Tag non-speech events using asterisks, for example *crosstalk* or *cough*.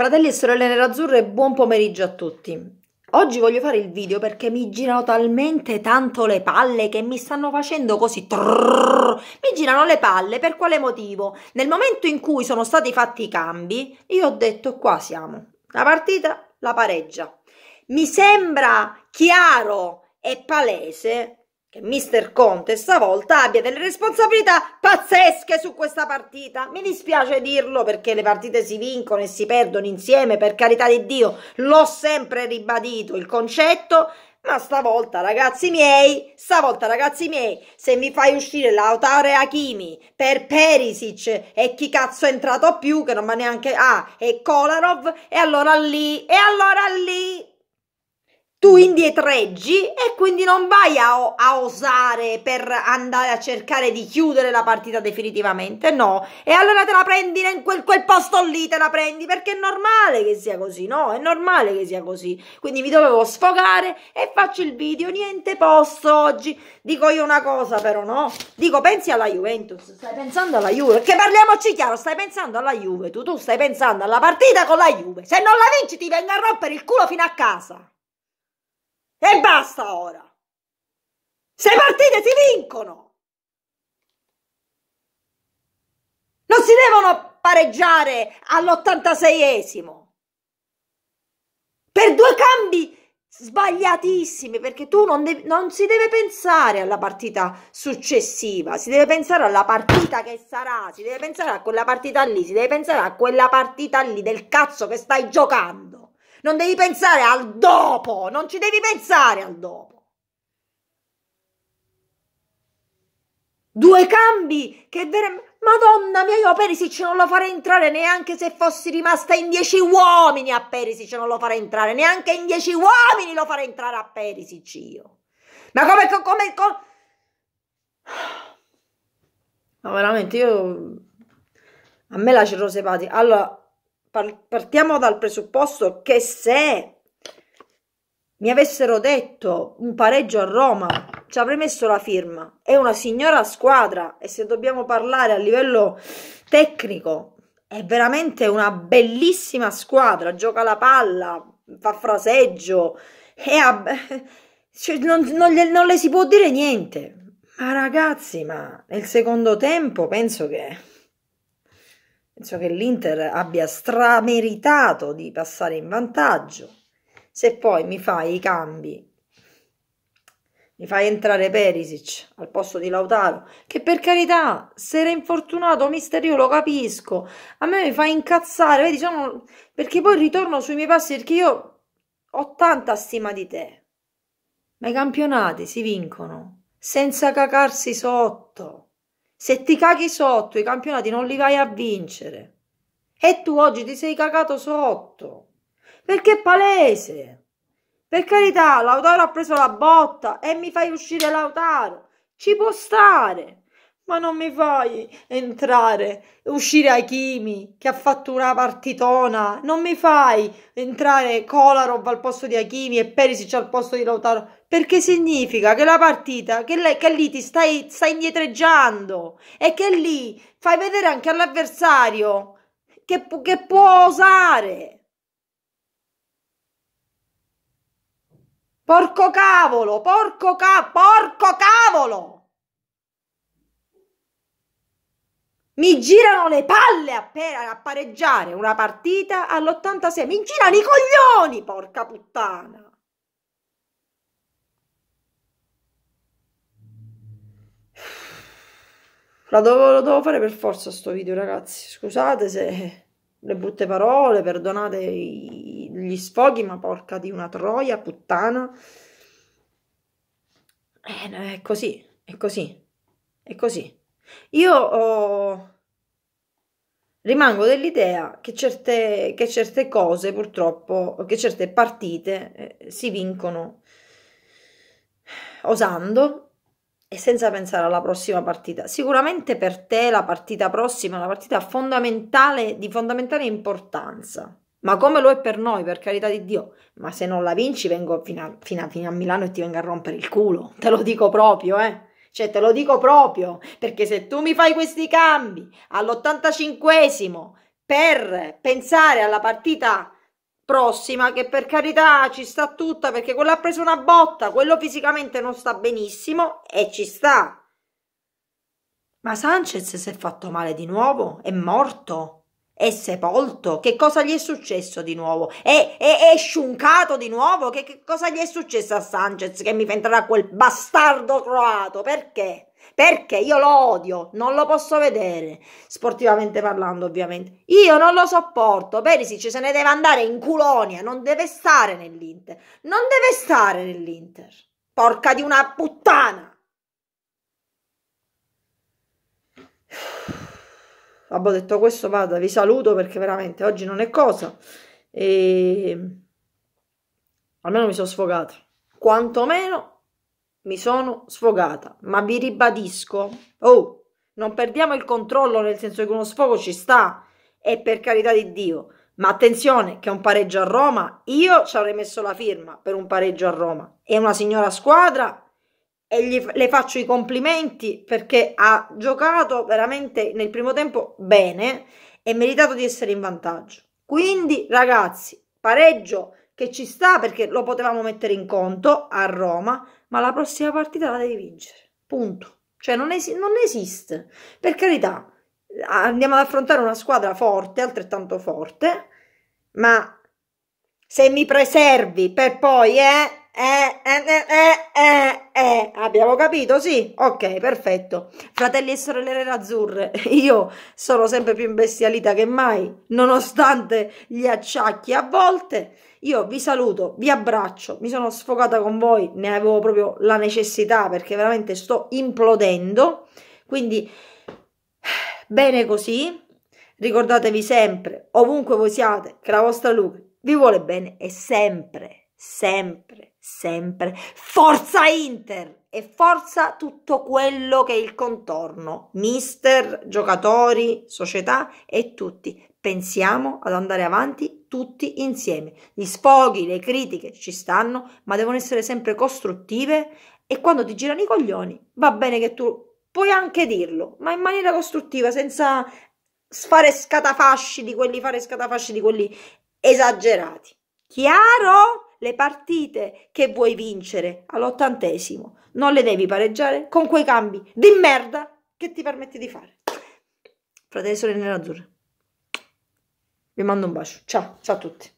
Fratelli e sorelle nerazzurre, buon pomeriggio a tutti. Oggi voglio fare il video perché mi girano talmente tanto le palle che mi stanno facendo così trrr, mi girano le palle per quale motivo? Nel momento in cui sono stati fatti i cambi, io ho detto qua siamo. La partita la pareggia. Mi sembra chiaro e palese che mister Conte stavolta abbia delle responsabilità pazzesche su questa partita. Mi dispiace dirlo perché le partite si vincono e si perdono insieme, per carità di Dio, l'ho sempre ribadito il concetto, ma stavolta, ragazzi miei, stavolta, ragazzi miei, se mi fai uscire Lautaro e Hakimi per Perisic e chi cazzo è entrato più, che non va neanche... Ah, e Kolarov, e allora lì, e allora lì tu indietreggi e quindi non vai a, a, osare per andare a cercare di chiudere la partita definitivamente, no. E allora te la prendi in quel, quel, posto lì, te la prendi perché è normale che sia così, no? È normale che sia così. Quindi mi dovevo sfogare e faccio il video, niente posto oggi. Dico io una cosa però, no? Dico pensi alla Juventus, stai pensando alla Juve, perché parliamoci chiaro, stai pensando alla Juve, tu, tu stai pensando alla partita con la Juve. Se non la vinci ti venga a rompere il culo fino a casa. E basta ora. Se partite si vincono. Non si devono pareggiare all'86esimo. Per due cambi sbagliatissimi perché tu non, devi, non, si deve pensare alla partita successiva, si deve pensare alla partita che sarà, si deve pensare a quella partita lì, si deve pensare a quella partita lì del cazzo che stai giocando. Non devi pensare al dopo, non ci devi pensare al dopo. Due cambi che veramente... Madonna mia, io a Perisic non lo farei entrare neanche se fossi rimasta in dieci uomini a Perisic, non lo farei entrare, neanche in dieci uomini lo farei entrare a Perisic io. Ma come... come, come... Ma veramente io... A me la cirrose patica. Allora, partiamo dal presupposto che se mi avessero detto un pareggio a Roma ci avrei messo la firma. È una signora squadra e se dobbiamo parlare a livello tecnico è veramente una bellissima squadra, gioca la palla, fa fraseggio e *laughs* cioè, non, non, non le si può dire niente. Ma ragazzi, ma nel secondo tempo penso che Penso che l'Inter abbia strameritato di passare in vantaggio. Se poi mi fai i cambi, mi fai entrare Perisic al posto di Lautaro, che per carità, se era infortunato, mister, io lo capisco. A me mi fa incazzare, vedi, sono... perché poi ritorno sui miei passi, perché io ho tanta stima di te. Ma i campionati si vincono senza cacarsi sotto. Se ti caghi sotto, i campionati non li vai a vincere. E tu oggi ti sei cagato sotto. Perché è palese. Per carità, Lautaro ha preso la botta e mi fai uscire Lautaro. Ci può stare. Ma non mi fai entrare, uscire Achimi che ha fatto una partitona. Non mi fai entrare Kolarov al posto di Achimi e Perisic al posto di Lautaro. Perché significa che la partita, che, lei, che lì ti stai, stai indietreggiando e che lì fai vedere anche all'avversario che, che può osare. Porco cavolo, porco ca- porco cavolo! Mi girano le palle appena a pareggiare una partita all'86. Mi girano i coglioni, porca puttana! La devo, lo devo fare per forza sto video, ragazzi. Scusate se le brutte parole, perdonate gli sfoghi, ma porca di una troia, puttana. Eh, è così, è così, è così. Io ho... rimango dell'idea che certe, che certe cose purtroppo, che certe partite eh, si vincono osando e senza pensare alla prossima partita. Sicuramente per te la partita prossima è una partita fondamentale, di fondamentale importanza, ma come lo è per noi, per carità di Dio. Ma se non la vinci vengo fino a, fino a, fino a Milano e ti vengo a rompere il culo, te lo dico proprio, eh. Cioè, te lo dico proprio, perché se tu mi fai questi cambi all'85esimo per pensare alla partita prossima, che per carità ci sta tutta, perché quello ha preso una botta, quello fisicamente non sta benissimo e ci sta. Ma Sanchez si è fatto male di nuovo, è morto. È sepolto? Che cosa gli è successo di nuovo? È, è, è sciuncato di nuovo? Che, che cosa gli è successo a Sanchez che mi fa entrare a quel bastardo croato? Perché? perché io lo odio, non lo posso vedere, sportivamente parlando ovviamente. Io non lo sopporto, Perisic se ne deve andare in culonia, non deve stare nell'Inter, non deve stare nell'Inter. Porca di una puttana! Vabbè, detto questo, vada, vi saluto perché veramente oggi non è cosa. E almeno mi sono sfogata. Quantomeno mi sono sfogata. Ma vi ribadisco, oh, non perdiamo il controllo nel senso che uno sfogo ci sta. E per carità di Dio, ma attenzione che un pareggio a Roma, io ci avrei messo la firma per un pareggio a Roma. È una signora squadra e gli, le faccio i complimenti perché ha giocato veramente nel primo tempo bene e meritato di essere in vantaggio. Quindi ragazzi, pareggio che ci sta perché lo potevamo mettere in conto a Roma, ma la prossima partita la devi vincere. Punto. Cioè non, es non esiste. Per carità, andiamo ad affrontare una squadra forte, altrettanto forte, ma se mi preservi per poi, eh eh eh eh, eh, eh, eh, Abbiamo capito, sì? Ok, perfetto. Fratelli e sorelle nere azzurre, *laughs* io sono sempre più imbestialita che mai, nonostante gli acciacchi a volte. Io vi saluto, vi abbraccio, mi sono sfogata con voi, ne avevo proprio la necessità perché veramente sto implodendo. Quindi, *sighs* bene così. Ricordatevi sempre, ovunque voi siate, che la vostra Luca vi vuole bene e sempre sempre, sempre forza Inter e forza tutto quello che è il contorno, mister, giocatori, società e tutti. Pensiamo ad andare avanti tutti insieme. Gli sfoghi, le critiche ci stanno, ma devono essere sempre costruttive e quando ti girano i coglioni va bene che tu puoi anche dirlo, ma in maniera costruttiva, senza fare scatafasci di quelli, fare scatafasci di quelli esagerati. Chiaro? le partite che vuoi vincere all'ottantesimo non le devi pareggiare con quei cambi di merda che ti permetti di fare. Fratelli e sorelle nell'azzurro, vi mando un bacio. Ciao, ciao a tutti.